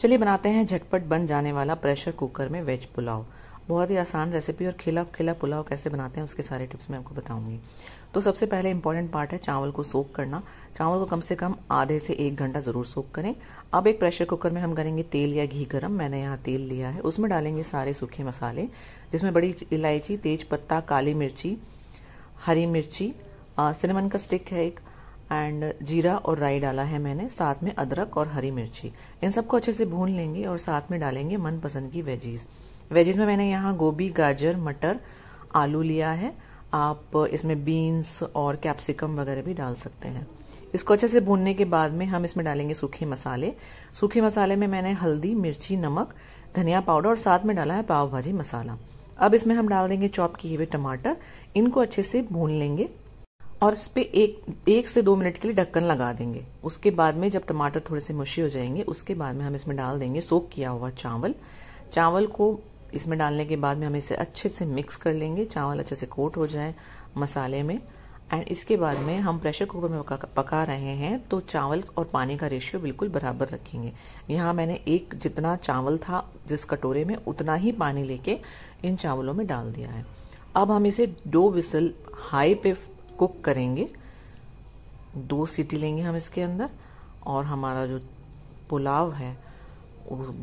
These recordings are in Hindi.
चलिए बनाते हैं झटपट बन जाने वाला प्रेशर कुकर में वेज पुलाव बहुत ही आसान रेसिपी और खिला खिला पुलाव कैसे बनाते हैं उसके सारे टिप्स मैं आपको बताऊंगी तो सबसे पहले इम्पोर्टेंट पार्ट है चावल को सोक करना चावल को कम से कम आधे से एक घंटा जरूर सोक करें अब एक प्रेशर कुकर में हम करेंगे तेल या घी गरम मैंने यहाँ तेल लिया है उसमें डालेंगे सारे सूखे मसाले जिसमें बड़ी इलायची तेज पत्ता काली मिर्ची हरी मिर्ची सिनेमन का स्टिक है एक एंड जीरा और राई डाला है मैंने साथ में अदरक और हरी मिर्ची इन सबको अच्छे से भून लेंगे और साथ में डालेंगे मनपसंद की वेजीज वेजीज में मैंने यहाँ गोभी गाजर मटर आलू लिया है आप इसमें बीन्स और कैप्सिकम वगैरह भी डाल सकते हैं इसको अच्छे से भूनने के बाद में हम इसमें डालेंगे सूखे मसाले सूखे मसाले में मैंने हल्दी मिर्ची नमक धनिया पाउडर और साथ में डाला है पाव भाजी मसाला अब इसमें हम डाल देंगे चॉप किए हुए टमाटर इनको अच्छे से भून लेंगे और इस पर एक एक से दो मिनट के लिए ढक्कन लगा देंगे उसके बाद में जब टमाटर थोड़े से मुशी हो जाएंगे उसके बाद में हम इसमें डाल देंगे सोख किया हुआ चावल चावल को इसमें डालने के बाद में हम इसे अच्छे से मिक्स कर लेंगे चावल अच्छे से कोट हो जाए मसाले में एंड इसके बाद में हम प्रेशर कुकर में पका रहे हैं तो चावल और पानी का रेशियो बिल्कुल बराबर रखेंगे यहाँ मैंने एक जितना चावल था जिस कटोरे में उतना ही पानी लेके इन चावलों में डाल दिया है अब हम इसे दो विसल हाई पे कुक करेंगे दो सीटी लेंगे हम इसके अंदर और हमारा जो पुलाव है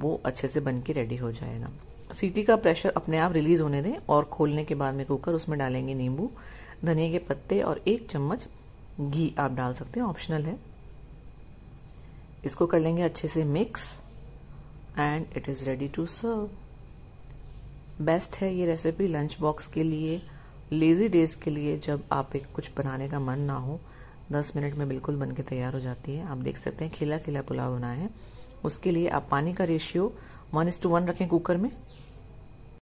वो अच्छे से बन के रेडी हो जाएगा सीटी का प्रेशर अपने आप रिलीज होने दें और खोलने के बाद में कुकर उसमें डालेंगे नींबू धनिया के पत्ते और एक चम्मच घी आप डाल सकते हैं ऑप्शनल है इसको कर लेंगे अच्छे से mix and it is ready to serve best है ये रेसिपी लंच बॉक्स के लिए लेज़ी डेज के लिए जब आप एक कुछ बनाने का मन ना हो दस मिनट में बिल्कुल बन के तैयार हो जाती है आप देख सकते हैं खिला खिला पुलाव बना है उसके लिए आप पानी का ratio one is to one रखें कुकर में